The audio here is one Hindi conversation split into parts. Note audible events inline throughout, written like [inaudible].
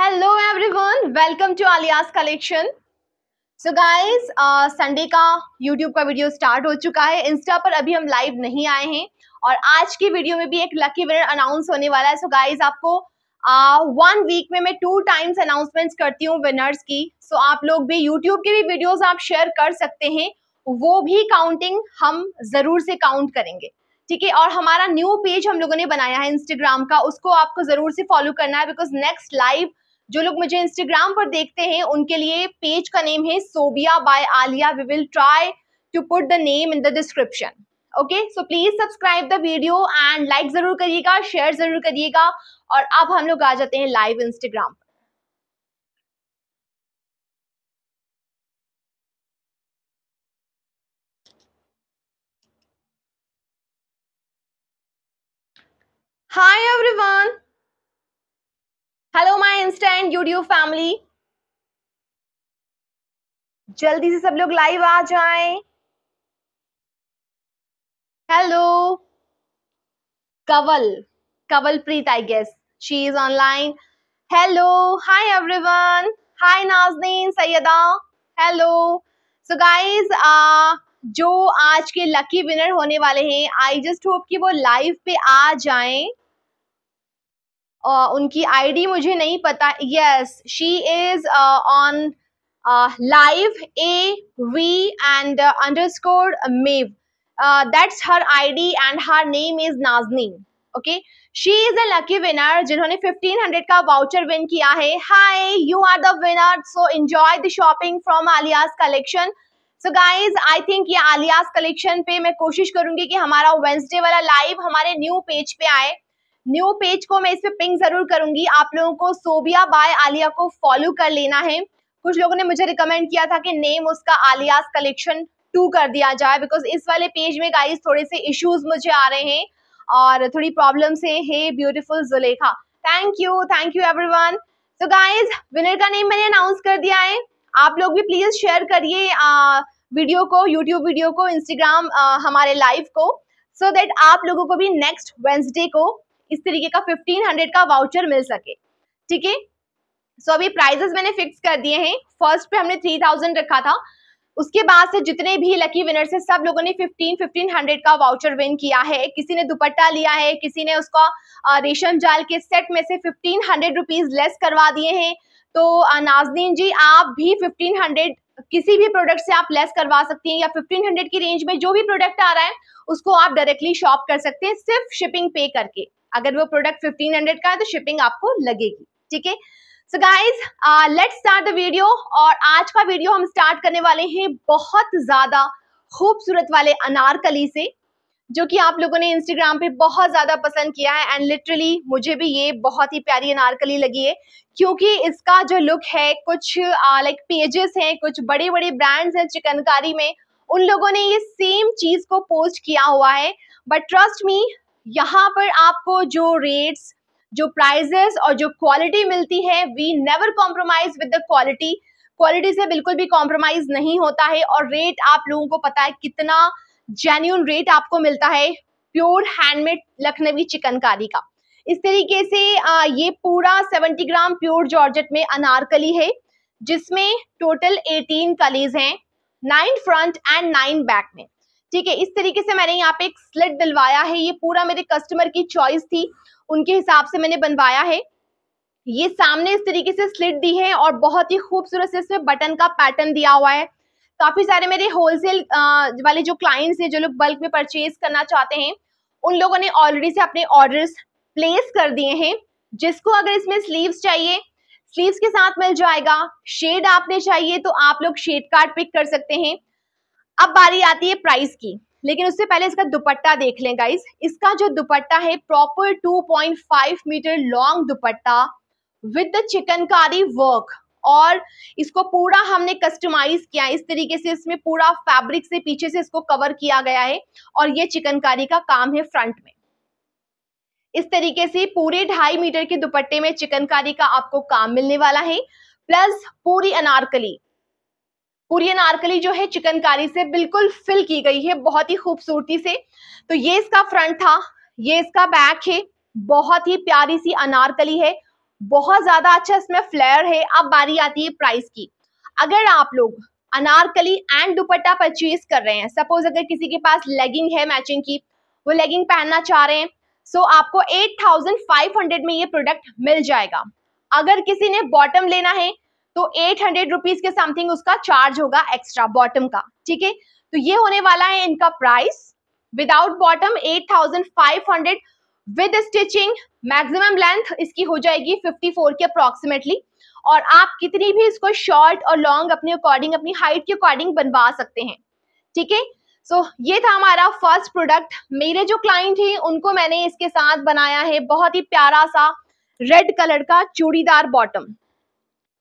Hello everyone welcome to Alia's collection so guys Sunday का यूट्यूब का वीडियो स्टार्ट हो चुका है इंस्टा पर अभी हम लाइव नहीं आए हैं और आज की वीडियो में भी एक लकी विनर अनाउंस होने वाला है सो so गाइस आपको वन uh, वीक में मैं टू टाइम्स अनाउंसमेंट्स करती हूँ विनर्स की सो so आप लोग भी यूट्यूब की भी वीडियोज आप शेयर कर सकते हैं वो भी काउंटिंग हम ज़रूर से काउंट करेंगे ठीक है और हमारा न्यू पेज हम लोगों ने बनाया है इंस्टाग्राम का उसको आपको ज़रूर से फॉलो करना है बिकॉज नेक्स्ट लाइव जो लोग मुझे इंस्टाग्राम पर देखते हैं उनके लिए पेज का नेम है Sobia by Alia we will try to put the name in the description okay so please subscribe the video and like जरूर करिएगा शेयर जरूर करिएगा और अब हम लोग आ जाते हैं लाइव इंस्टाग्राम पर Hi everyone! Hello my instant YouTube family जल्दी से सब लोग लाइव आ जाएं hello Kawal Preet I guess she is online hello hi everyone hi Nazneen Syeda hello so guys जो आज के लकी विनर होने वाले हैं आई जस्ट होप कि वो लाइव पे आ जाएं uh, उनकी आईडी मुझे नहीं पता yes she is on live A V and underscore मेव that's her ID and her name is Nazneen okay she is a lucky winner जिन्होंने 1500 का वाउचर विन किया है hi you are the winner so enjoy the shopping from Alia's collection so guys I think ये आलियाज कलेक्शन पे मैं कोशिश करूंगी कि हमारा वेंसडे वाला लाइव हमारे न्यू पेज पे आए न्यू पेज को मैं इस पे पिंग जरूर करूंगी आप लोगों को सोबिया बाय आलिया को फॉलो कर लेना है कुछ लोगों ने मुझे रिकमेंड किया था कि नेम उसका आलियास कलेक्शन टू कर दिया जाए बिकॉज इस वाले पेज में गाइस थोड़े से इश्यूज मुझे आ रहे हैं और थोड़ी प्रॉब्लम्स है hey beautiful Zulekha thank you thank you everyone तो गाइज विनर का नेम मैंने अनाउंस कर दिया है आप लोग भी प्लीज शेयर करिए वीडियो को यूट्यूब वीडियो को इंस्टाग्राम हमारे लाइव को सो so देट आप लोगों को भी नेक्स्ट वेंसडे को इस तरीके का फिफ्टीन हंड्रेड का वाउचर मिल सके ठीक है सो अभी प्राइजेस मैंने फिक्स कर दिए हैं फर्स्ट पे हमने थ्री थाउजेंड रखा था उसके बाद से जितने भी लकी विनर्स हैं सब लोगों ने फिफ्टीन फिफ्टीन हंड्रेड का वाउचर विन किया है किसी ने दुपट्टा लिया है किसी ने उसका रेशम जाल के सेट में से फिफ्टीन हंड्रेड रुपीज लेस करवा दिए हैं तो नाजनीन जी आप भी फिफ्टीन हंड्रेड किसी भी प्रोडक्ट से आप लेस करवा सकती हैं या फिफ्टीन हंड्रेड की रेंज में जो भी प्रोडक्ट आ रहा है उसको आप डायरेक्टली शॉप कर सकते हैं सिर्फ शिपिंग पे करके अगर वो प्रोडक्ट 1500 का है तो शिपिंग आपको लगेगी ठीक है so guys let start the video और आज का वीडियो हम स्टार्ट करने वाले हैं बहुत ज्यादा खूबसूरत वाले अनारकली से जो कि आप लोगों ने इंस्टाग्राम पे बहुत ज्यादा पसंद किया है एंड लिटरली मुझे भी ये बहुत ही प्यारी अनारकली लगी है क्योंकि इसका जो लुक है कुछ लाइक uh, पेजेस हैं कुछ बड़े बड़े ब्रांड्स हैं चिकनकारी में उन लोगों ने ये सेम चीज को पोस्ट किया हुआ है बट ट्रस्ट मी यहाँ पर आपको जो रेट्स जो प्राइजेस और जो क्वालिटी मिलती है we never compromise with the quality quality से बिल्कुल भी कॉम्प्रोमाइज नहीं होता है और रेट आप लोगों को पता है कितना जेन्यून रेट आपको मिलता है प्योर हैंडमेड लखनवी चिकनकारी का इस तरीके से ये पूरा 70 ग्राम प्योर जॉर्जेट में अनारकली है जिसमें टोटल 18 कलीज हैं nine front and nine back में ठीक है इस तरीके से मैंने यहाँ पे एक स्लिट दिलवाया है ये पूरा मेरे कस्टमर की चॉइस थी उनके हिसाब से मैंने बनवाया है ये सामने इस तरीके से स्लिट दी है और बहुत ही खूबसूरत से इसमें बटन का पैटर्न दिया हुआ है काफी सारे मेरे होलसेल वाले जो क्लाइंट्स हैं जो लोग बल्क में परचेज करना चाहते हैं उन लोगों ने ऑलरेडी से अपने ऑर्डर्स प्लेस कर दिए हैं जिसको अगर इसमें स्लीव्स चाहिए स्लीव्स के साथ मिल जाएगा शेड आपने चाहिए तो आप लोग शेड कार्ड पिक कर सकते हैं अब बारी आती है प्राइस की लेकिन उससे पहले इसका दुपट्टा देख लें गाइस इसका जो दुपट्टा है proper 2.5 metre long dupatta with the chikankari work और इसको पूरा हमने कस्टमाइज किया इस तरीके से इसमें पूरा फैब्रिक से पीछे से इसको कवर किया गया है और ये चिकनकारी का काम है फ्रंट में इस तरीके से पूरे ढाई मीटर के दुपट्टे में चिकनकारी का आपको काम मिलने वाला है प्लस पूरी अनारकली पूरी अनारकली जो है चिकनकारी से बिल्कुल फिल की गई है बहुत ही खूबसूरती से तो ये इसका फ्रंट था ये इसका बैक है बहुत ही प्यारी सी अनारकली है बहुत ज्यादा अच्छा इसमें फ्लेयर है अब बारी आती है प्राइस की अगर आप लोग अनारकली एंड दुपट्टा परचेज कर रहे हैं सपोज अगर किसी के पास लेगिंग है मैचिंग की वो लेगिंग पहनना चाह रहे हैं सो आपको 8,500 में ये प्रोडक्ट मिल जाएगा अगर किसी ने बॉटम लेना है तो एट हंड्रेड रुपीज के समथिंग उसका चार्ज होगा एक्स्ट्रा बॉटम का ठीक है तो ये होने वाला है इनका price without bottom eight thousand five hundred with stitching maximum length इसकी हो जाएगी फोर के अप्रोक्सीमेटली और आप कितनी भी इसको शॉर्ट और लॉन्ग अपने अकॉर्डिंग अपनी हाइट के अकॉर्डिंग बनवा सकते हैं ठीक है सो ये था हमारा फर्स्ट प्रोडक्ट मेरे जो क्लाइंट हैं उनको मैंने इसके साथ बनाया है बहुत ही प्यारा सा रेड कलर का चूड़ीदार बॉटम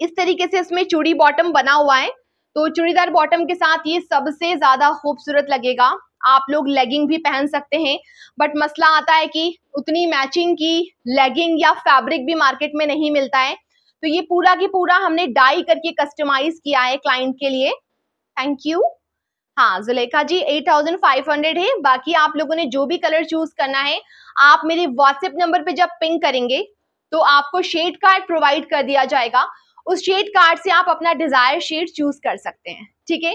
इस तरीके से इसमें चूड़ी बॉटम बना हुआ है तो चूड़ीदार बॉटम के साथ ये सबसे ज्यादा खूबसूरत लगेगा आप लोग लेगिंग भी पहन सकते हैं बट मसला आता है कि उतनी मैचिंग की लेगिंग या फैब्रिक भी मार्केट में नहीं मिलता है तो ये पूरा की पूरा हमने डाई करके कस्टमाइज किया है क्लाइंट के लिए थैंक यू हाँ जुलेखा जी 8500 है बाकी आप लोगों ने जो भी कलर चूज करना है आप मेरे व्हाट्सएप नंबर पे जब पिंक करेंगे तो आपको शेड कार्ड प्रोवाइड कर दिया जाएगा उस शेड कार्ड से आप अपना डिजायर शेड चूज कर सकते हैं ठीक है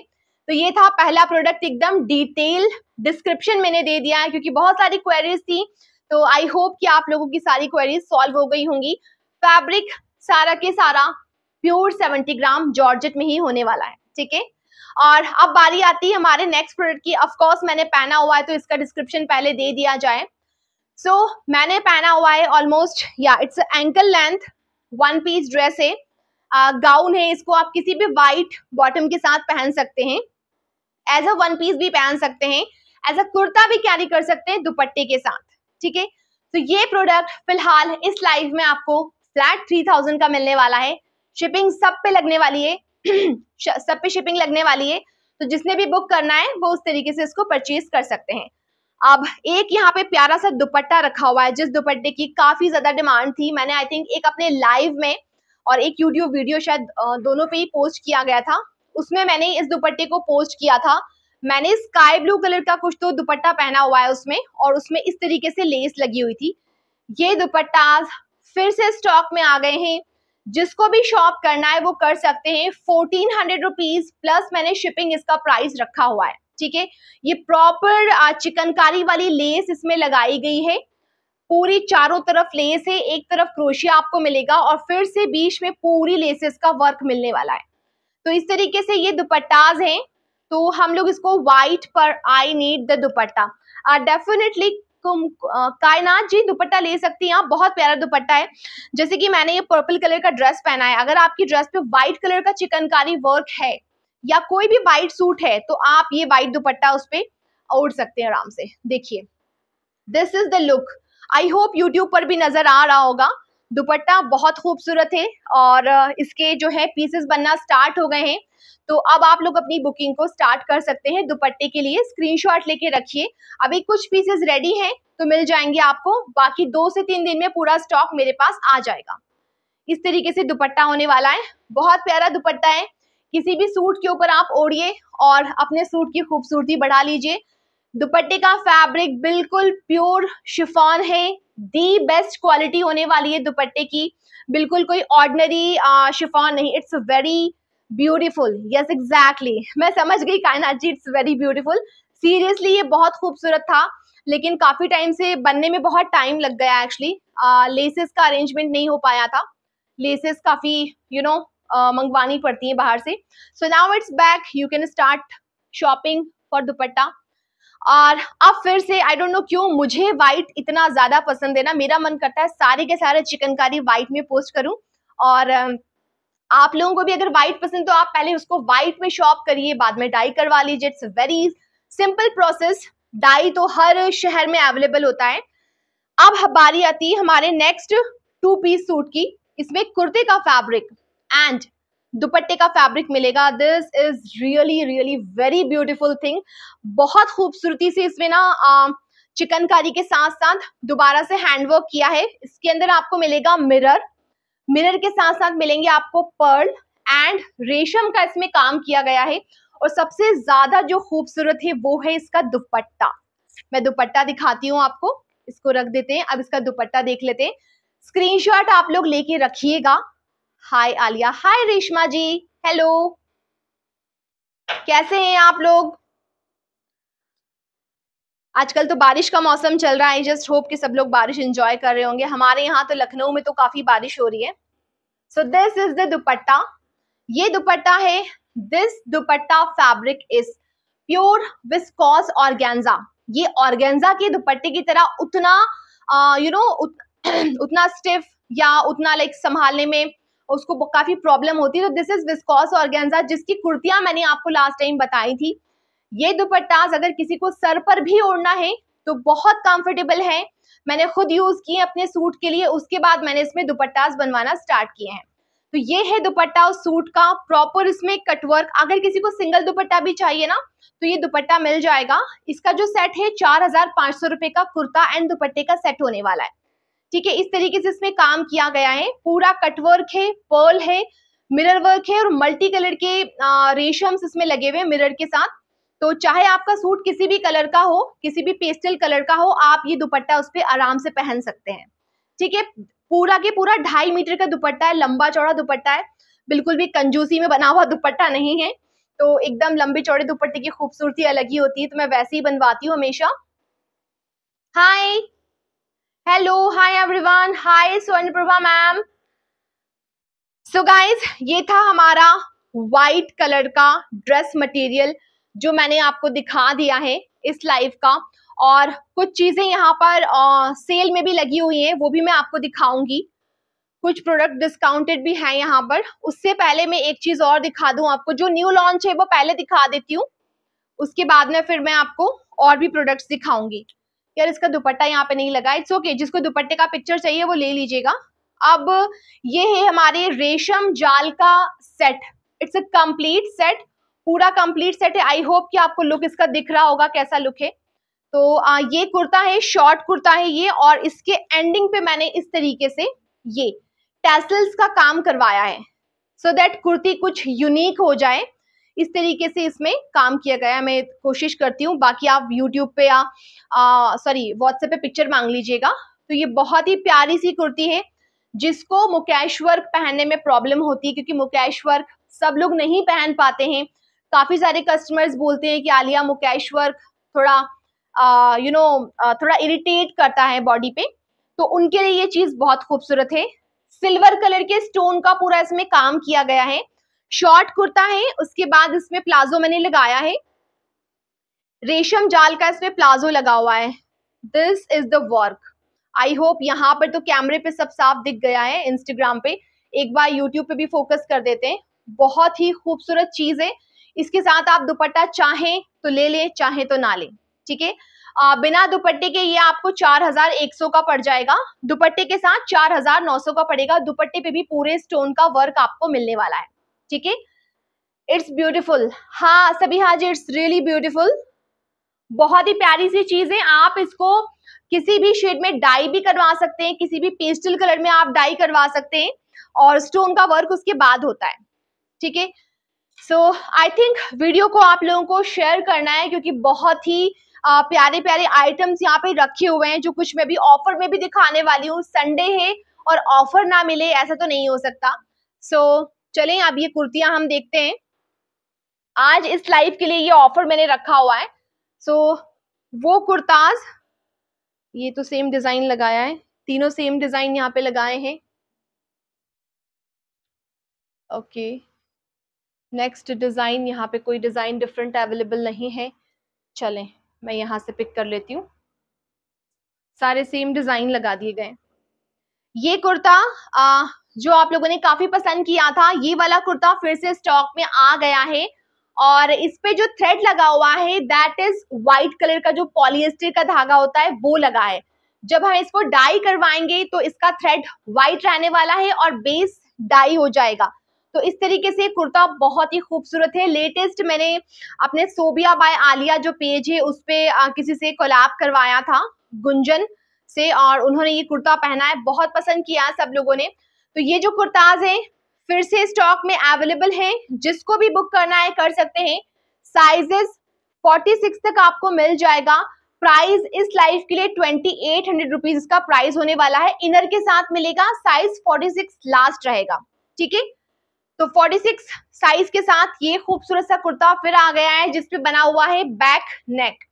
तो ये था पहला प्रोडक्ट एकदम डिटेल डिस्क्रिप्शन मैंने दे दिया है क्योंकि बहुत सारी क्वेरीज थी तो आई होप कि आप लोगों की सारी क्वेरीज सॉल्व हो गई होंगी फैब्रिक सारा के सारा प्योर सेवेंटी ग्राम जॉर्जेट में ही होने वाला है ठीक है और अब बारी आती है हमारे नेक्स्ट प्रोडक्ट की ऑफ मैंने पहना हुआ है तो इसका डिस्क्रिप्शन पहले दे दिया जाए सो so, मैंने पहना हुआ है ऑलमोस्ट या it's ankle length one piece dress है गाउन है इसको आप किसी भी वाइट बॉटम के साथ पहन सकते हैं एज अ वन पीस भी पहन सकते हैं एज अ कुर्ता भी कैरी कर सकते हैं दुपट्टे के साथ ठीक है तो ये प्रोडक्ट फिलहाल इस लाइव में आपको फ्लैट थ्री थाउजेंड का मिलने वाला है शिपिंग सब पे लगने वाली है [clears throat] सब पे शिपिंग लगने वाली है तो जिसने भी बुक करना है वो उस तरीके से इसको परचेज कर सकते हैं अब एक यहाँ पे प्यारा सा दुपट्टा रखा हुआ है जिस दुपट्टे की काफी ज्यादा डिमांड थी मैंने आई थिंक एक अपने लाइव में और एक यूट्यूब वीडियो शायद दोनों पे ही पोस्ट किया गया था उसमें मैंने इस दुपट्टे को पोस्ट किया था मैंने स्काई ब्लू कलर का कुछ तो दुपट्टा पहना हुआ है उसमें और उसमें इस तरीके से लेस लगी हुई थी ये दुपट्टा फिर से स्टॉक में आ गए हैं जिसको भी शॉप करना है वो कर सकते हैं फोर्टीन हंड्रेड रुपीज प्लस मैंने शिपिंग इसका प्राइस रखा हुआ है ठीक है ये प्रॉपर चिकनकारी वाली लेस इसमें लगाई गई है पूरी चारों तरफ लेस है एक तरफ क्रोशिया आपको मिलेगा और फिर से बीच में पूरी लेसेस का वर्क मिलने वाला है तो इस तरीके से ये दुपट्टाज हैं तो हम लोग इसको वाइट पर I need the dupatta definitely uh, uh, कायनात जी दुपट्टा ले सकती हैं आप बहुत प्यारा दुपट्टा है जैसे कि मैंने ये पर्पल कलर का ड्रेस पहना है अगर आपकी ड्रेस पे व्हाइट कलर का चिकनकारी वर्क है या कोई भी व्हाइट सूट है तो आप ये व्हाइट दुपट्टा उस पर ओढ़ सकते हैं आराम से देखिए this is the look I hope YouTube पर भी नज़र आ रहा होगा दुपट्टा बहुत खूबसूरत है और इसके जो है पीसेस बनना स्टार्ट हो गए हैं तो अब आप लोग अपनी बुकिंग को स्टार्ट कर सकते हैं दुपट्टे के लिए स्क्रीनशॉट लेके रखिए अभी कुछ पीसेस रेडी हैं तो मिल जाएंगे आपको बाकी दो से तीन दिन में पूरा स्टॉक मेरे पास आ जाएगा इस तरीके से दुपट्टा होने वाला है बहुत प्यारा दुपट्टा है किसी भी सूट के ऊपर आप ओढ़िए और अपने सूट की खूबसूरती बढ़ा लीजिए दुपट्टे का फैब्रिक बिल्कुल प्योर शिफॉन है दी बेस्ट क्वालिटी होने वाली है दुपट्टे की बिल्कुल कोई ऑर्डनरी शिफॉन नहीं it's very beautiful yes exactly मैं समझ गई Kainat ji it's very beautiful seriously ये बहुत खूबसूरत था लेकिन काफी टाइम से बनने में बहुत टाइम लग गया एक्चुअली लेसेस का अरेंजमेंट नहीं हो पाया था लेसेस काफी यू नो मंगवानी पड़ती है बाहर से so now it's back you can start shopping for dupatta और अब फिर से आई डोंट नो क्यों मुझे व्हाइट इतना ज्यादा पसंद है ना मेरा मन करता है सारे के सारे चिकनकारी वाइट में पोस्ट करूं और आप लोगों को भी अगर वाइट पसंद तो आप पहले उसको व्हाइट में शॉप करिए बाद में डाई करवा लीजिए it's very simple process dye तो हर शहर में अवेलेबल होता है अब बारी आती है हमारे नेक्स्ट टू पीस सूट की इसमें कुर्ते का फैब्रिक एंड दुपट्टे का फैब्रिक मिलेगा this is really really very beautiful thing बहुत खूबसूरती से इसमें ना चिकनकारी के साथ साथ दोबारा से हैंडवर्क किया है इसके अंदर आपको मिलेगा मिरर मिरर के साथ साथ मिलेंगे आपको पर्ल एंड रेशम का इसमें काम किया गया है और सबसे ज्यादा जो खूबसूरत है वो है इसका दुपट्टा मैं दुपट्टा दिखाती हूँ आपको इसको रख देते हैं अब इसका दुपट्टा देख लेते हैं स्क्रीनशॉट आप लोग लेके रखिएगा hi Alia hi Reshma ji hello कैसे हैं आप लोग आजकल तो बारिश का मौसम चल रहा है जस्ट होप कि सब लोग बारिश एंजॉय कर रहे होंगे हमारे यहाँ तो लखनऊ में तो काफी बारिश हो रही है so this is the dupatta ये दुपट्टा है this dupatta fabric is pure viscose organza ये ऑर्गेन्जा के दुपट्टे की तरह उतना you uh, know you know, उत, [clears throat] उतना स्टिफ या उतना लाइक संभालने में उसको काफी प्रॉब्लम होती है तो दिस इज विस्कॉस ऑर्गेन्जा जिसकी कुर्तियां मैंने आपको लास्ट टाइम बताई थी ये दुपट्टा अगर किसी को सर पर भी ओढ़ना है तो बहुत कंफर्टेबल है मैंने खुद यूज किए अपने सूट के लिए उसके बाद मैंने इसमें दुपट्टाज बनवाना स्टार्ट किए हैं तो ये है दुपट्टा उस सूट का प्रॉपर इसमें कटवर्क अगर किसी को सिंगल दुपट्टा भी चाहिए ना तो ये दुपट्टा मिल जाएगा इसका जो सेट है चार हजार पांच सौ रुपए का कुर्ता एंड दुपट्टे का सेट होने वाला है ठीक है इस तरीके से इसमें काम किया गया है पूरा कटवर्क है पर्ल है मिरर वर्क है और मल्टी कलर के रेशम्स इसमें लगे हुए हैं मिरर के साथ तो चाहे आपका सूट किसी भी कलर का हो किसी भी पेस्टल कलर का हो आप ये दुपट्टा उस पर आराम से पहन सकते हैं ठीक है पूरा के पूरा ढाई मीटर का दुपट्टा है लंबा चौड़ा दुपट्टा है बिल्कुल भी कंजूसी में बना हुआ दुपट्टा नहीं है तो एकदम लंबे चौड़े दुपट्टे की खूबसूरती अलग ही होती है तो मैं वैसे ही बनवाती हूँ हमेशा hi hello hi everyone hi Swarnaprabha ma'am so guys ये था हमारा वाइट कलर का ड्रेस मटेरियल जो मैंने आपको दिखा दिया है इस लाइव का और कुछ चीज़ें यहाँ पर आ, सेल में भी लगी हुई हैं वो भी मैं आपको दिखाऊंगी कुछ प्रोडक्ट डिस्काउंटेड भी हैं यहाँ पर उससे पहले मैं एक चीज़ और दिखा दूँ आपको जो न्यू लॉन्च है वो पहले दिखा देती हूँ उसके बाद में फिर मैं आपको और भी प्रोडक्ट्स दिखाऊंगी यार इसका दुपट्टा यहाँ पे नहीं लगा इट्स ओके okay, जिसको दुपट्टे का पिक्चर चाहिए वो ले लीजिएगा अब ये है हमारे रेशम जाल का set it's a complete set पूरा कंप्लीट सेट है आई होप कि आपको लुक इसका दिख रहा होगा कैसा लुक है तो आ, ये कुर्ता है शॉर्ट कुर्ता है ये और इसके एंडिंग पे मैंने इस तरीके से ये टेस्टल्स का काम करवाया है सो so दैट कुर्ती कुछ यूनिक हो जाए इस तरीके से इसमें काम किया गया है मैं कोशिश करती हूँ बाकी आप यूट्यूब पे या सॉरी व्हाट्सएप पे पिक्चर मांग लीजिएगा तो ये बहुत ही प्यारी सी कुर्ती है जिसको मुकेश वर्क पहनने में प्रॉब्लम होती है क्योंकि मुकेश वर्क सब लोग नहीं पहन पाते हैं काफ़ी सारे कस्टमर्स बोलते हैं कि आलिया मुकेश वर्क थोड़ा यू नो थोड़ा इरिटेट करता है बॉडी पे तो उनके लिए ये चीज़ बहुत खूबसूरत है सिल्वर कलर के स्टोन का पूरा इसमें काम किया गया है शॉर्ट कुर्ता है उसके बाद इसमें प्लाजो मैंने लगाया है रेशम जाल का इसमें प्लाजो लगा हुआ है this is the work I hope यहाँ पर तो कैमरे पे सब साफ दिख गया है इंस्टाग्राम पे एक बार यूट्यूब पे भी फोकस कर देते हैं बहुत ही खूबसूरत चीज है इसके साथ आप दुपट्टा चाहें तो ले लें चाहें तो ना लें ठीक है बिना दुपट्टे के ये आपको 4100 का पड़ जाएगा दुपट्टे के साथ 4900 का पड़ेगा दुपट्टे पे भी पूरे स्टोन का वर्क आपको मिलने वाला है ठीक है इट्स ब्यूटिफुल हाँ सभी हाजी इट्स रियली ब्यूटिफुल बहुत ही प्यारी सी चीज है आप इसको किसी भी शेड में डाई भी करवा सकते हैं किसी भी पेस्टल कलर में आप डाई करवा सकते हैं और स्टोन का वर्क उसके बाद होता है ठीक है सो आई थिंक वीडियो को आप लोगों को शेयर करना है क्योंकि बहुत ही आ, प्यारे प्यारे आइटम्स यहाँ पे रखे हुए हैं जो कुछ मैं भी ऑफर में भी दिखाने वाली हूँ संडे है और ऑफर ना मिले ऐसा तो नहीं हो सकता सो so, चलें अब ये कुर्तियां हम देखते हैं आज इस लाइव के लिए ये ऑफर मैंने रखा हुआ है सो so, वो कुर्ताज ये तो सेम डिजाइन लगाया है तीनों सेम डिजाइन यहाँ पे लगाए हैं ओके नेक्स्ट डिजाइन यहाँ पे कोई डिजाइन डिफरेंट अवेलेबल नहीं है चलें मैं यहाँ से पिक कर लेती हूँ सारे सेम डिजाइन लगा दिए गए ये कुर्ता जो आप लोगों ने काफी पसंद किया था ये वाला कुर्ता फिर से स्टॉक में आ गया है और इस पे जो थ्रेड लगा हुआ है दैट इज व्हाइट कलर का जो पॉलिएस्टर का धागा होता है वो लगा है जब हम इसको डाई करवाएंगे तो इसका थ्रेड व्हाइट रहने वाला है और बेस डाई हो जाएगा तो इस तरीके से कुर्ता बहुत ही खूबसूरत है लेटेस्ट मैंने अपने सोबिया बाय आलिया जो पेज है उस पर किसी से कोलैब करवाया था गुंजन से और उन्होंने ये कुर्ता पहना है बहुत पसंद किया सब लोगों ने तो ये जो कुर्ताज हैं फिर से स्टॉक में अवेलेबल हैं जिसको भी बुक करना है कर सकते हैं साइजेस 46 तक आपको मिल जाएगा प्राइस इस लाइफ के लिए ट्वेंटी एट हंड्रेड रुपीज इसका प्राइस होने वाला है इनर के साथ मिलेगा साइज 46 लास्ट रहेगा ठीक है तो 46 साइज के साथ ये खूबसूरत सा कुर्ता फिर आ गया है जिसपे बना हुआ है बैक नेक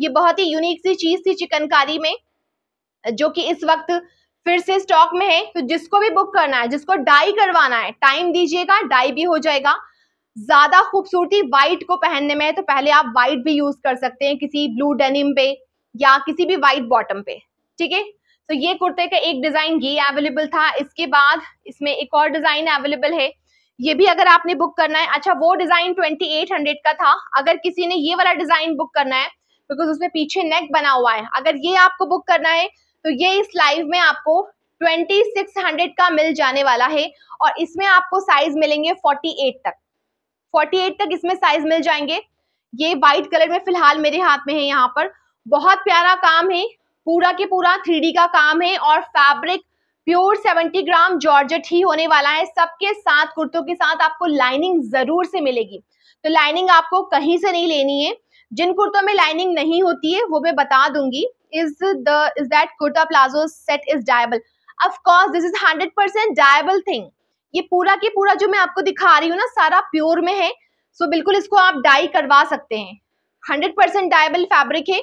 ये बहुत ही यूनिक सी चीज थी चिकनकारी में जो कि इस वक्त फिर से स्टॉक में है तो जिसको भी बुक करना है जिसको डाई करवाना है टाइम दीजिएगा डाई भी हो जाएगा ज्यादा खूबसूरती व्हाइट को पहनने में है तो पहले आप व्हाइट भी यूज कर सकते हैं किसी ब्लू डेनिम पे या किसी भी व्हाइट बॉटम पे ठीक है तो ये कुर्ते का एक डिजाइन ये अवेलेबल था इसके बाद इसमें एक और डिजाइन अवेलेबल है ये भी अगर आपने बुक करना है अच्छा वो डिजाइन ट्वेंटी एट हंड्रेड का था अगर किसी ने ये वाला डिजाइन बुक करना है बिकॉज उसमें पीछे नेक बना हुआ है अगर ये आपको बुक करना है तो ये इस लाइव में आपको 2600 का मिल जाने वाला है और इसमें आपको साइज मिलेंगे 48 तक 48 तक इसमें साइज मिल जाएंगे ये व्हाइट कलर में फिलहाल मेरे हाथ में है यहाँ पर बहुत प्यारा काम है पूरा के पूरा थ्री का काम है और फैब्रिक प्योर 70 ग्राम जॉर्जेट ही होने वाला है सबके साथ कुर्तों के साथ आपको लाइनिंग जरूर से मिलेगी तो लाइनिंग आपको कहीं से नहीं लेनी है जिन कुर्तों में लाइनिंग नहीं होती है वो मैं बता दूंगी is the is that kurta plazo set is dyeable of course this is 100% dyeable thing ये पूरा की पूरा जो मैं आपको दिखा रही हूँ ना सारा प्योर में है सो so बिल्कुल इसको आप डाई करवा सकते हैं 100% परसेंट डायबल फैब्रिक है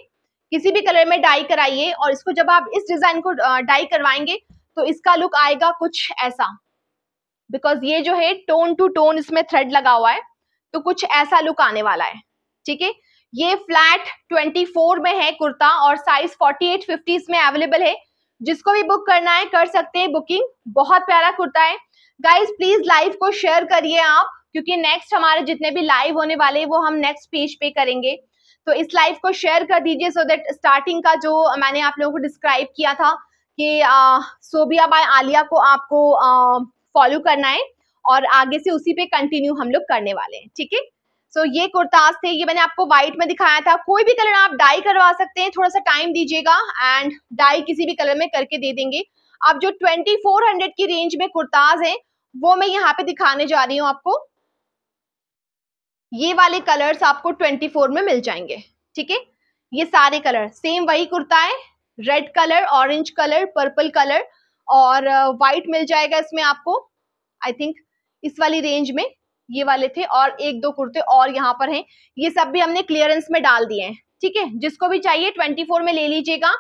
किसी भी कलर में डाई कराइए और इसको जब आप इस डिजाइन को डाई करवाएंगे तो इसका लुक आएगा कुछ ऐसा बिकॉज ये जो है टोन टू टोन इसमें थ्रेड लगा हुआ है तो कुछ ऐसा लुक आने वाला है ठीक है ये फ्लैट 24 में है कुर्ता और साइज 48 50s में अवेलेबल है जिसको भी बुक करना है कर सकते हैं बुकिंग बहुत प्यारा कुर्ता है गाइज प्लीज लाइव को शेयर करिए आप क्योंकि नेक्स्ट हमारे जितने भी लाइव होने वाले वो हम नेक्स्ट पेज पे करेंगे तो इस लाइव को शेयर कर दीजिए सो देट स्टार्टिंग का जो मैंने आप लोगों को डिस्क्राइब किया था कि सोबिया बाय आलिया को आपको फॉलो करना है और आगे से उसी पे कंटिन्यू हम लोग करने वाले हैं ठीक है सो ये कुर्ताज थे ये मैंने आपको व्हाइट में दिखाया था कोई भी कलर आप डाई करवा सकते हैं थोड़ा सा टाइम दीजिएगा एंड डाई किसी भी कलर में करके दे देंगे आप जो 2400 की रेंज में कुर्ताज हैं वो मैं यहाँ पे दिखाने जा रही हूँ आपको ये वाले कलर्स आपको 24 में मिल जाएंगे ठीक है ये सारे कलर सेम वही कुर्ता है red colour orange colour purple colour और वाइट uh, मिल जाएगा इसमें आपको आई थिंक इस वाली रेंज में ये वाले थे और एक दो कुर्ते और यहाँ पर हैं ये सब भी हमने क्लियरेंस में डाल दिए हैं ठीक है जिसको भी चाहिए ट्वेंटी फोर में ले लीजिएगा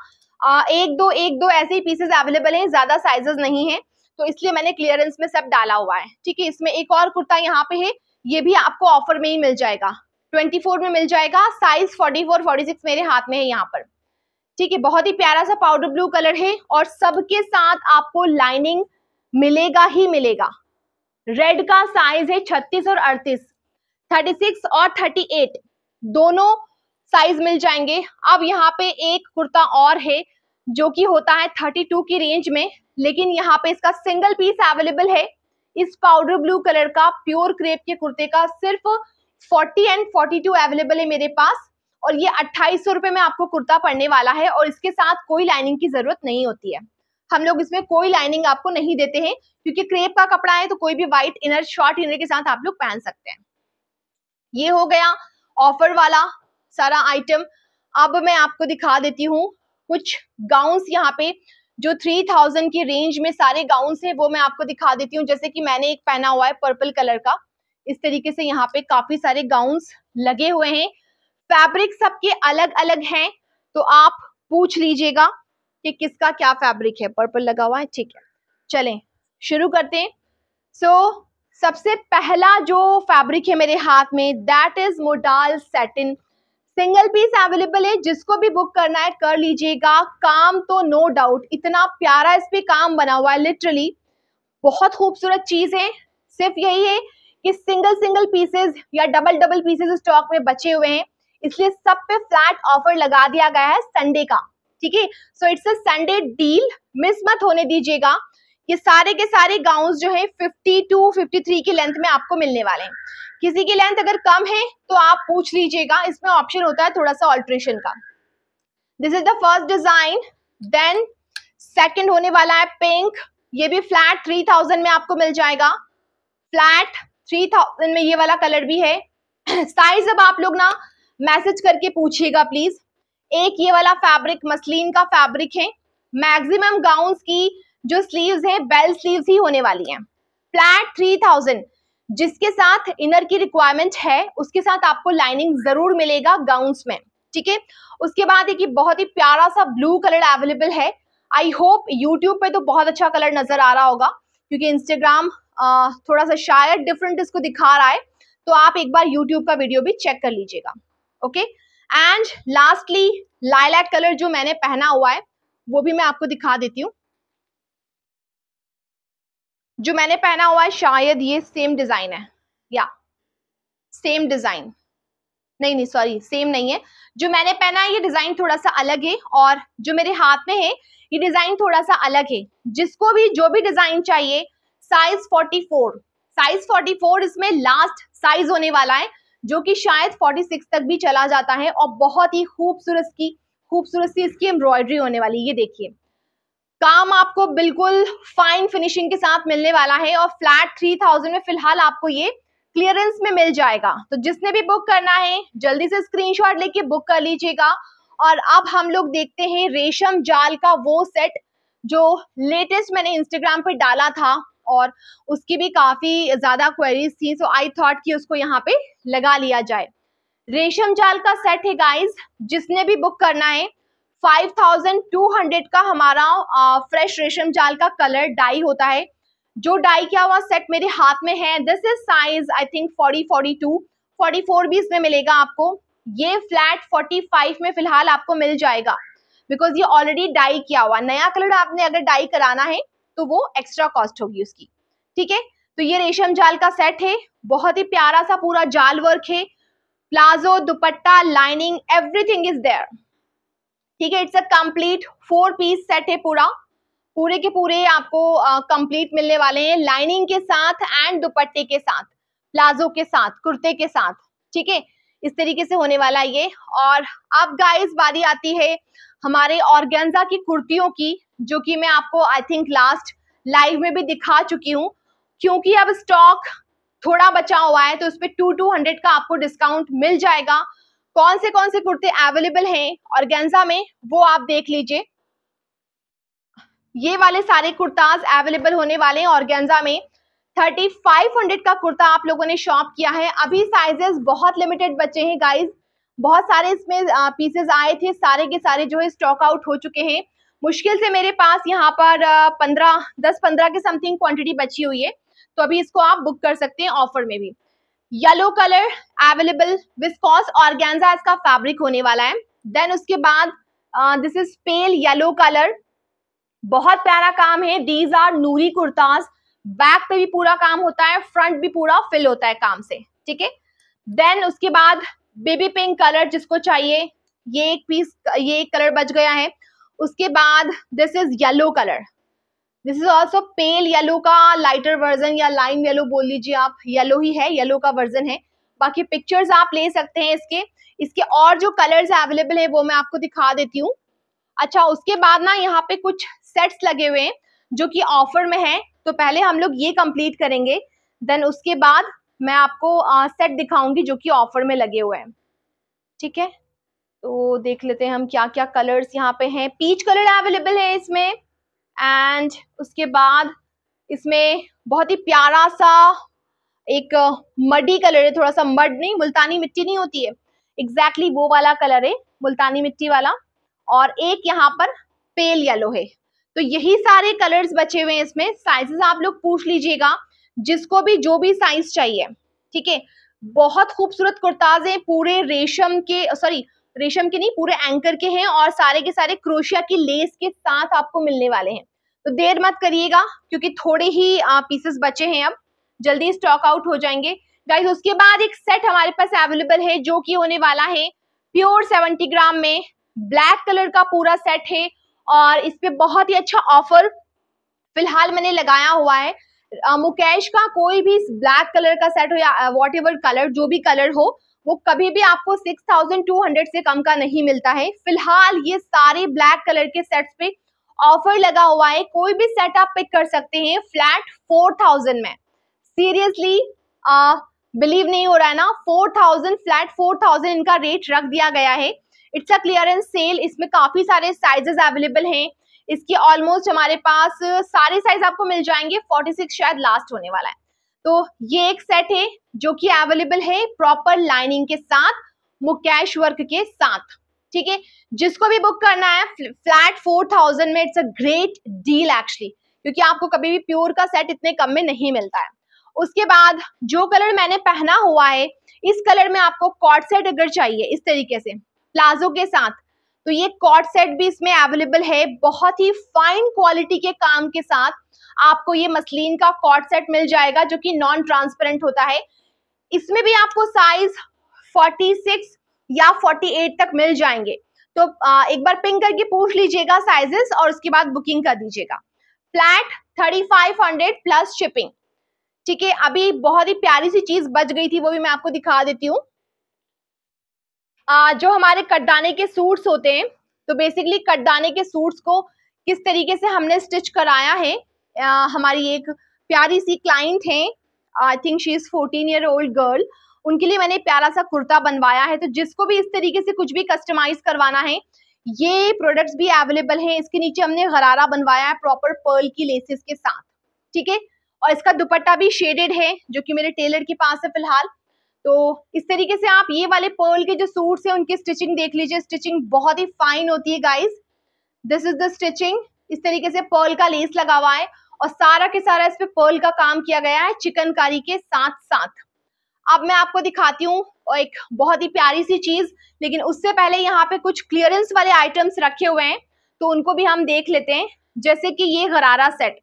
एक दो एक दो ऐसे ही पीसेज अवेलेबल हैं ज्यादा साइजेस नहीं है तो इसलिए मैंने क्लियरेंस में सब डाला हुआ है ठीक है इसमें एक और कुर्ता यहाँ पे है ये भी आपको ऑफर में ही मिल जाएगा ट्वेंटी में मिल जाएगा साइज फोर्टी फोर मेरे हाथ में है यहाँ पर ठीक है बहुत ही प्यारा सा पाउडर ब्लू कलर है और सबके साथ आपको लाइनिंग मिलेगा ही मिलेगा रेड का साइज है छत्तीस और अड़तीस थर्टी सिक्स और थर्टी एट दोनों साइज मिल जाएंगे अब यहाँ पे एक कुर्ता और है जो कि होता है थर्टी टू की रेंज में लेकिन यहाँ पे इसका सिंगल पीस अवेलेबल है इस पाउडर ब्लू कलर का प्योर क्रेप के कुर्ते का सिर्फ forty and forty two available है मेरे पास और ये अट्ठाईस सौ रुपये में आपको कुर्ता पड़ने वाला है और इसके साथ कोई लाइनिंग की जरूरत नहीं होती है हम लोग इसमें कोई लाइनिंग आपको नहीं देते हैं क्योंकि क्रेप का कपड़ा है तो कोई भी व्हाइट इनर शॉर्ट इनर के साथ आप लोग पहन सकते हैं ये हो गया ऑफर वाला सारा आइटम अब मैं आपको दिखा देती हूँ कुछ गाउन्स यहाँ पे जो 3000 की रेंज में सारे गाउन्स हैं वो मैं आपको दिखा देती हूँ जैसे कि मैंने एक पहना हुआ है पर्पल कलर का इस तरीके से यहाँ पे काफी सारे गाउन्स लगे हुए हैं फैब्रिक सबके अलग अलग हैं तो आप पूछ लीजिएगा कि किसका क्या फैब्रिक है पर्पल लगा हुआ है ठीक है चलें शुरू करते हैं सो so, सबसे पहला जो फैब्रिक है मेरे हाथ में that is modal satin single piece available है जिसको भी बुक करना है कर लीजिएगा काम तो नो no डाउट इतना प्यारा इस पे काम बना हुआ है लिटरली बहुत खूबसूरत चीज है सिर्फ यही है कि सिंगल सिंगल पीसेस या डबल डबल पीसेस स्टॉक में बचे हुए हैं इसलिए सब पे फ्लैट ऑफर लगा दिया गया है संडे का ठीक है so it's a Sunday deal miss मत होने दीजिएगा ये सारे के सारे गाउन जो है 52, 53 की लेंथ में आपको मिलने वाले हैं किसी की लेंथ अगर कम है तो आप पूछ लीजिएगा इसमें ऑप्शन होता है थोड़ा सा ऑल्ट्रेशन का this is the first design then second होने वाला है पिंक ये भी फ्लैट 3000 में आपको मिल जाएगा फ्लैट 3000 में ये वाला कलर भी है साइज [coughs] अब आप लोग ना मैसेज करके पूछिएगा प्लीज एक ये वाला फैब्रिक मसलिन का फैब्रिक है मैक्सिमम गाउन की जो स्लीव्स हैं बेल स्लीव्स ही होने वाली हैं प्लैट थ्री थाउजेंड जिसके साथ इनर की रिक्वायरमेंट है उसके साथ आपको लाइनिंग जरूर मिलेगा गाउन्स में ठीक है उसके बाद एक बहुत ही प्यारा सा ब्लू कलर अवेलेबल है आई होप यूट्यूब पे तो बहुत अच्छा कलर नजर आ रहा होगा क्योंकि इंस्टाग्राम थोड़ा सा शायद डिफरेंट इसको दिखा रहा है तो आप एक बार यूट्यूब का वीडियो भी चेक कर लीजिएगा okay and lastly lilac colour जो मैंने पहना हुआ है वो भी मैं आपको दिखा देती हूँ जो मैंने पहना हुआ है शायद ये सेम डिजाइन है या सेम डिजाइन नहीं नहीं सॉरी सेम नहीं है जो मैंने पहना है ये डिजाइन थोड़ा सा अलग है और जो मेरे हाथ में है ये डिजाइन थोड़ा सा अलग है जिसको भी जो भी डिजाइन चाहिए साइज 44 साइज 44 इसमें लास्ट साइज होने वाला है जो कि शायद 46 तक भी चला जाता है और बहुत ही खूबसूरत की खूबसूरत सी इसकी एम्ब्रॉयडरी होने वाली ये देखिए काम आपको बिल्कुल फाइन फिनिशिंग के साथ मिलने वाला है और फ्लैट थ्री थाउजेंड में फिलहाल आपको ये क्लियरेंस में मिल जाएगा तो जिसने भी बुक करना है जल्दी से स्क्रीनशॉट लेके बुक कर लीजिएगा और अब हम लोग देखते हैं रेशम जाल का वो सेट जो लेटेस्ट मैंने इंस्टाग्राम पर डाला था और उसकी भी काफ़ी ज़्यादा क्वेरीज थी सो आई थॉट कि उसको यहाँ पे लगा लिया जाए रेशम जाल का सेट है गाइज जिसने भी बुक करना है 5200 का हमारा आ, फ्रेश रेशम जाल का कलर डाई होता है जो डाई किया हुआ सेट मेरे हाथ में है this is size I think 40 42 44 भी इसमें मिलेगा आपको ये फ्लैट 45 में फिलहाल आपको मिल जाएगा बिकॉज ये ऑलरेडी डाई किया हुआ नया कलर आपने अगर डाई कराना है तो वो एक्स्ट्रा कॉस्ट होगी उसकी ठीक है तो ये रेशम जाल का सेट है बहुत ही प्यारा सा पूरा जाल वर्क है palazzo dupatta lining everything is there ठीक है it's a complete four piece set है पूरा पूरे के पूरे आपको कंप्लीट uh, मिलने वाले हैं लाइनिंग के साथ एंड दुपट्टे के साथ प्लाजो के साथ कुर्ते के साथ ठीक है इस तरीके से होने वाला ये और अब गाइस बारी आती है हमारे ऑर्गेंजा की कुर्तियों की जो कि मैं आपको आई थिंक लास्ट लाइव में भी दिखा चुकी हूँ क्योंकि अब स्टॉक थोड़ा बचा हुआ है तो उस पर टू टू हंड्रेड का आपको डिस्काउंट मिल जाएगा कौन से कौन से कुर्ते अवेलेबल हैं और गेंजा में वो आप देख लीजिए ये वाले सारे कुर्ताज अवेलेबल होने वाले हैं और गेंजा में 3500 का कुर्ता आप लोगों ने शॉप किया है अभी साइजेस बहुत लिमिटेड बचे हैं गाइस बहुत सारे इसमें पीसेस आए थे सारे के सारे जो है स्टॉक आउट हो चुके हैं मुश्किल से मेरे पास यहाँ पर पंद्रह दस पंद्रह के समथिंग क्वांटिटी बची हुई है तो अभी इसको आप बुक कर सकते हैं ऑफर में भी yellow colour available viscose organza इसका फैब्रिक होने वाला है देन उसके बाद this is pale yellow colour बहुत प्यारा काम है these are Noori kurtas back पे भी पूरा काम होता है फ्रंट भी पूरा फिल होता है काम से ठीक है देन उसके बाद बेबी पिंक कलर जिसको चाहिए ये एक पीस ये एक कलर बच गया है उसके बाद this is yellow colour this is also pale yellow का लाइटर वर्जन या लाइम येलो बोल लीजिए आप येलो ही है येलो का वर्जन है बाकी पिक्चर्स आप ले सकते हैं इसके इसके और जो कलर्स अवेलेबल है वो मैं आपको दिखा देती हूँ अच्छा उसके बाद ना यहाँ पे कुछ सेट्स लगे हुए हैं जो कि ऑफर में है तो पहले हम लोग ये कंप्लीट करेंगे देन उसके बाद मैं आपको सेट दिखाऊंगी जो कि ऑफर में लगे हुए हैं ठीक है तो देख लेते हैं हम क्या क्या कलर्स यहाँ पे हैं पीच कलर अवेलेबल है इसमें एंड उसके बाद इसमें बहुत ही प्यारा सा एक मडी कलर है थोड़ा सा मड नहीं मुल्तानी मिट्टी नहीं होती है एग्जैक्टली exactly वो वाला कलर है मुल्तानी मिट्टी वाला और एक यहाँ पर पेल येलो है तो यही सारे कलर्स बचे हुए हैं इसमें साइजेस आप लोग पूछ लीजिएगा जिसको भी जो भी साइज चाहिए ठीक है बहुत खूबसूरत कुर्ताज है पूरे रेशम के सॉरी रेशम के नहीं पूरे एंकर के हैं और सारे के सारे क्रोशिया की लेस के साथ आपको मिलने वाले हैं तो देर मत करिएगा क्योंकि थोड़े ही पीसेस बचे हैं अब जल्दी स्टॉक आउट हो जाएंगे गाइस उसके बाद एक सेट हमारे पास अवेलेबल है जो कि होने वाला है प्योर सेवेंटी ग्राम में ब्लैक कलर का पूरा सेट है और इस पर बहुत ही अच्छा ऑफर फिलहाल मैंने लगाया हुआ है मुकेश का कोई भी ब्लैक कलर का सेट हो या वॉट एवर कलर जो भी कलर हो वो कभी भी आपको 6,200 से कम का नहीं मिलता है फिलहाल ये सारे ब्लैक कलर के सेट्स पे ऑफर लगा हुआ है कोई भी सेट आप पिक कर सकते हैं फ्लैट 4,000 में सीरियसली बिलीव नहीं हो रहा है ना 4,000 फ्लैट 4,000 इनका रेट रख दिया गया है इट्स अ क्लियरेंस सेल इसमें काफी सारे साइजेस अवेलेबल हैं इसके ऑलमोस्ट हमारे पास सारे साइज आपको मिल जाएंगे 46 शायद लास्ट होने वाला है तो ये एक सेट है जो कि अवेलेबल है प्रॉपर लाइनिंग के साथ मुकेश वर्क के साथ ठीक है जिसको भी बुक करना है फ्लैट फोर थाउजेंड में it's a great deal actually क्योंकि आपको कभी भी प्योर का सेट इतने कम में नहीं मिलता है उसके बाद जो कलर मैंने पहना हुआ है इस कलर में आपको कॉट सेट अगर चाहिए इस तरीके से प्लाजो के साथ तो ये कॉट सेट भी इसमें अवेलेबल है बहुत ही फाइन क्वालिटी के काम के साथ आपको ये मसलिन का कॉट सेट मिल जाएगा जो कि नॉन ट्रांसपेरेंट होता है इसमें भी आपको साइज 46 या 48 तक मिल जाएंगे तो एक बार पिंग करके पूछ लीजिएगा साइजेस और उसके बाद बुकिंग कर दीजिएगा फ्लैट 3500 प्लस शिपिंग ठीक है अभी बहुत ही प्यारी सी चीज बच गई थी वो भी मैं आपको दिखा देती हूँ जो हमारे कटदाने के सूट्स होते हैं तो बेसिकली कटदाने के सूट्स को किस तरीके से हमने स्टिच कराया है हमारी एक प्यारी सी क्लाइंट हैं I think she is fourteen year old girl उनके लिए मैंने प्यारा सा कुर्ता बनवाया है तो जिसको भी इस तरीके से कुछ भी कस्टमाइज करवाना है ये प्रोडक्ट्स भी अवेलेबल हैं इसके नीचे हमने गरारा बनवाया है प्रॉपर पर्ल की लेसेस के साथ ठीक है और इसका दुपट्टा भी शेडेड है जो कि मेरे टेलर के पास है फिलहाल तो इस तरीके से आप ये वाले पर्ल के जो सूट है उनकी स्टिचिंग देख लीजिए स्टिचिंग बहुत ही फाइन होती है guys this is the stitching इस तरीके से पर्ल का लेस लगा हुआ है और सारा के सारा पे पर्ल का काम किया गया है चिकनकारी के साथ साथ अब मैं आपको दिखाती हूँ एक बहुत ही प्यारी सी चीज लेकिन उससे पहले यहाँ पे कुछ क्लियरेंस वाले आइटम्स रखे हुए हैं तो उनको भी हम देख लेते हैं जैसे कि ये गरारा सेट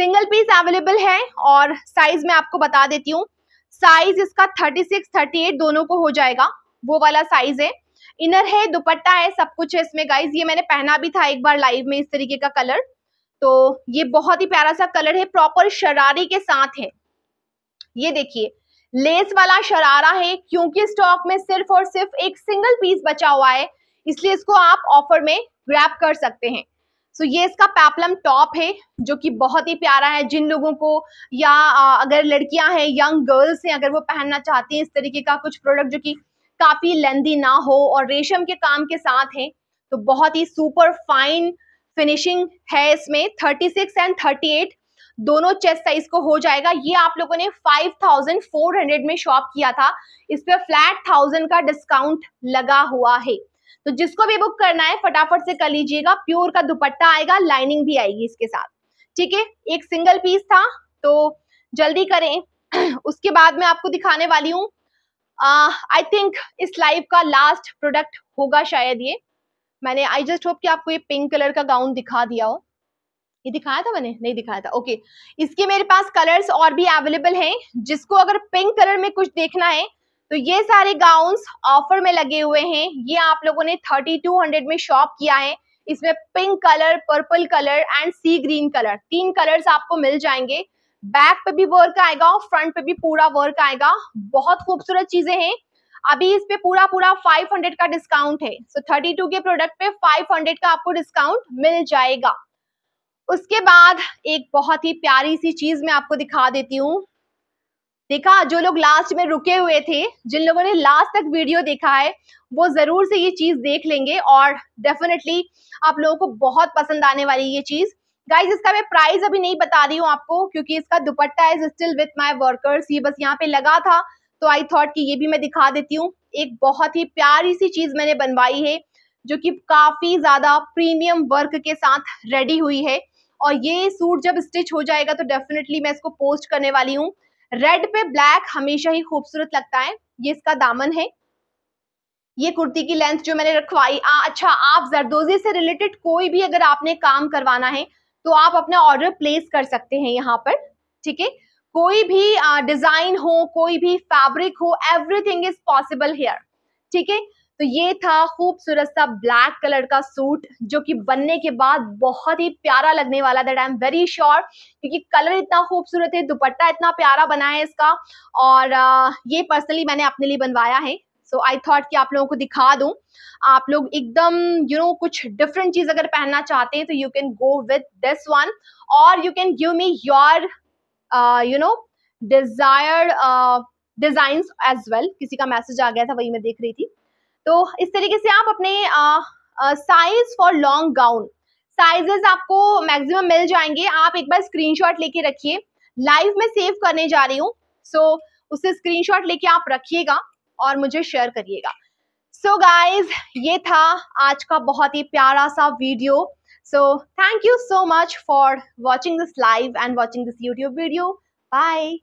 सिंगल पीस अवेलेबल है और साइज मैं आपको बता देती हूँ साइज इसका 36, 38 दोनों को हो जाएगा वो वाला साइज है इनर है दुपट्टा है सब कुछ है इसमें गाइज ये मैंने पहना भी था एक बार लाइव में इस तरीके का कलर तो ये बहुत ही प्यारा सा कलर है प्रॉपर शरारे के साथ है ये देखिए लेस वाला शरारा है क्योंकि स्टॉक में सिर्फ और सिर्फ एक सिंगल पीस बचा हुआ है इसलिए इसको आप ऑफर में ग्रैप कर सकते हैं सो ये इसका पैपलम टॉप है जो कि बहुत ही प्यारा है जिन लोगों को या अगर लड़कियां हैं यंग गर्ल्स हैं अगर वो पहनना चाहती हैं इस तरीके का कुछ प्रोडक्ट जो कि काफ़ी लेंदी ना हो और रेशम के काम के साथ है तो बहुत ही सुपर फाइन फिनिशिंग है इसमें 36 एंड 38 दोनों चेस्ट साइज को हो जाएगा ये आप लोगों ने 5400 में शॉप किया था इस पर फ्लैट थाउजेंड का डिस्काउंट लगा हुआ है तो जिसको भी बुक करना है फटाफट से कर लीजिएगा प्योर का दुपट्टा आएगा लाइनिंग भी आएगी इसके साथ ठीक है एक सिंगल पीस था तो जल्दी करें [clears throat] उसके बाद मैं आपको दिखाने वाली हूँ आई थिंक इस लाइव का लास्ट प्रोडक्ट होगा शायद ये मैंने आई जस्ट होप कि आपको ये पिंक कलर का गाउन दिखा दिया हो ये दिखाया था मैंने नहीं दिखाया था ओके इसके मेरे पास कलर्स और भी अवेलेबल हैं जिसको अगर पिंक कलर में कुछ देखना है तो ये सारे गाउन्स ऑफर में लगे हुए हैं ये आप लोगों ने थर्टी टू हंड्रेड में शॉप किया है इसमें pink colour purple colour and sea green colour तीन कलर्स आपको मिल जाएंगे बैक पे भी वर्क आएगा फ्रंट पे भी पूरा वर्क आएगा बहुत खूबसूरत चीजें हैं अभी इस पे पूरा पूरा 500 का डिस्काउंट है सो so, 32 के प्रोडक्ट पे 500 का आपको डिस्काउंट मिल जाएगा उसके बाद एक बहुत ही प्यारी सी चीज मैं आपको दिखा देती हूँ देखा जो लोग लास्ट में रुके हुए थे जिन लोगों ने लास्ट तक वीडियो देखा है वो जरूर से ये चीज देख लेंगे और डेफिनेटली आप लोगों को बहुत पसंद आने वाली ये चीज गाइज इसका मैं प्राइस अभी नहीं बता रही हूँ आपको क्योंकि इसका dupatta is still with my workers ये बस यहाँ पे लगा था तो आई थॉट कि ये भी मैं दिखा देती हूँ एक बहुत ही प्यारी सी चीज़ मैंने बनवाई है जो कि काफ़ी ज़्यादा प्रीमियम वर्क के साथ रेडी हुई है और ये सूट जब स्टिच हो जाएगा तो डेफिनेटली मैं इसको पोस्ट करने वाली हूँ रेड पे ब्लैक हमेशा ही खूबसूरत लगता है ये इसका दामन है ये कुर्ती की लेंथ जो मैंने रखवाई आ, अच्छा आप जरदोजी से रिलेटेड कोई भी अगर आपने काम करवाना है तो आप अपना ऑर्डर प्लेस कर सकते हैं यहाँ पर ठीक है कोई भी डिजाइन uh, हो कोई भी फैब्रिक हो एवरीथिंग इज पॉसिबल हेयर ठीक है तो ये था खूबसूरत सा ब्लैक कलर का सूट जो कि बनने के बाद बहुत ही प्यारा लगने वाला that I am very sure क्योंकि कलर इतना खूबसूरत है दुपट्टा इतना प्यारा बना है इसका और ये पर्सनली मैंने अपने लिए बनवाया है सो आई थॉट कि आप लोगों को दिखा दूं आप लोग एकदम यू नो कुछ डिफरेंट चीज अगर पहनना चाहते हैं तो you can go with this one और you can give me your you know desired design as well किसी का मैसेज आ गया था वही मैं देख रही थी तो इस तरीके से आप अपने size for long gown sizes आपको मैक्सिमम मिल जाएंगे आप एक बार स्क्रीनशॉट लेके रखिए लाइव में सेव करने जा रही हूँ सो so, उसे स्क्रीनशॉट लेके आप रखिएगा और मुझे शेयर करिएगा सो so गाइज ये था आज का बहुत ही प्यारा सा video So thank you so much for watching this live and watching this YouTube video. Bye.